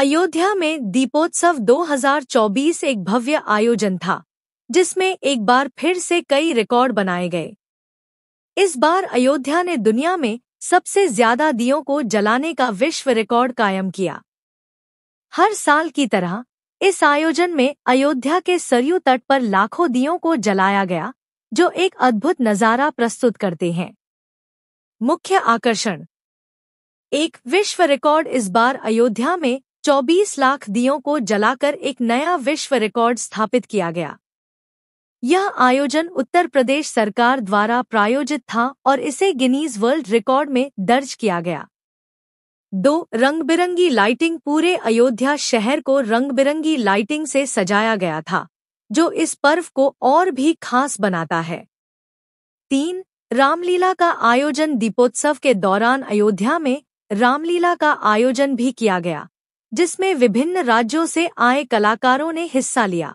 अयोध्या में दीपोत्सव 2024 एक भव्य आयोजन था जिसमें एक बार फिर से कई रिकॉर्ड बनाए गए इस बार अयोध्या ने दुनिया में सबसे ज्यादा दियों को जलाने का विश्व रिकॉर्ड कायम किया हर साल की तरह इस आयोजन में अयोध्या के सरयू तट पर लाखों दियों को जलाया गया जो एक अद्भुत नज़ारा प्रस्तुत करते हैं मुख्य आकर्षण एक विश्व रिकॉर्ड इस बार अयोध्या में 24 लाख दियों को जलाकर एक नया विश्व रिकॉर्ड स्थापित किया गया यह आयोजन उत्तर प्रदेश सरकार द्वारा प्रायोजित था और इसे गिनीज वर्ल्ड रिकॉर्ड में दर्ज किया गया दो रंग बिरंगी लाइटिंग पूरे अयोध्या शहर को रंग बिरंगी लाइटिंग से सजाया गया था जो इस पर्व को और भी खास बनाता है तीन रामलीला का आयोजन दीपोत्सव के दौरान अयोध्या में रामलीला का आयोजन भी किया गया जिसमें विभिन्न राज्यों से आए कलाकारों ने हिस्सा लिया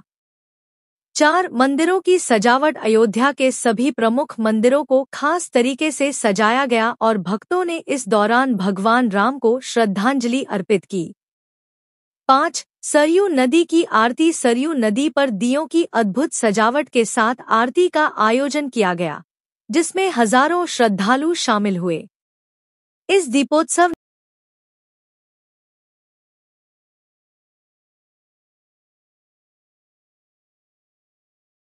चार मंदिरों की सजावट अयोध्या के सभी प्रमुख मंदिरों को खास तरीके से सजाया गया और भक्तों ने इस दौरान भगवान राम को श्रद्धांजलि अर्पित की पांच सरयू नदी की आरती सरयू नदी पर दियों की अद्भुत सजावट के साथ आरती का आयोजन किया गया जिसमें हजारों श्रद्धालु शामिल हुए इस दीपोत्सव